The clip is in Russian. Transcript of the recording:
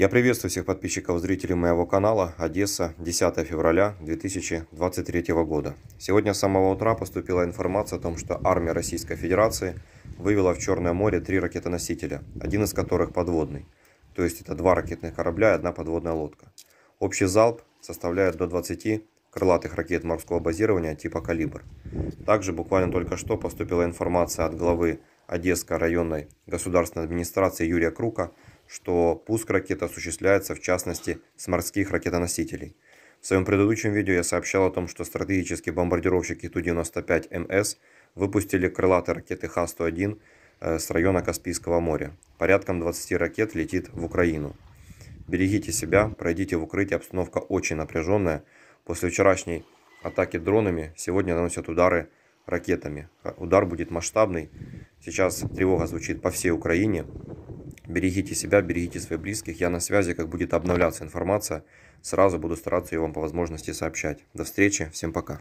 Я приветствую всех подписчиков и зрителей моего канала «Одесса», 10 февраля 2023 года. Сегодня с самого утра поступила информация о том, что армия Российской Федерации вывела в Черное море три ракетоносителя, один из которых подводный. То есть это два ракетных корабля и одна подводная лодка. Общий залп составляет до 20 крылатых ракет морского базирования типа «Калибр». Также буквально только что поступила информация от главы Одесской районной государственной администрации Юрия Крука – что пуск ракет осуществляется в частности с морских ракетоносителей. В своем предыдущем видео я сообщал о том, что стратегические бомбардировщики Ту-95МС выпустили крылатые ракеты Х-101 э, с района Каспийского моря. Порядком 20 ракет летит в Украину. Берегите себя, пройдите в укрытие, обстановка очень напряженная. После вчерашней атаки дронами сегодня наносят удары ракетами. Э, удар будет масштабный. Сейчас тревога звучит по всей Украине. Берегите себя, берегите своих близких. Я на связи, как будет обновляться информация. Сразу буду стараться ее вам по возможности сообщать. До встречи, всем пока.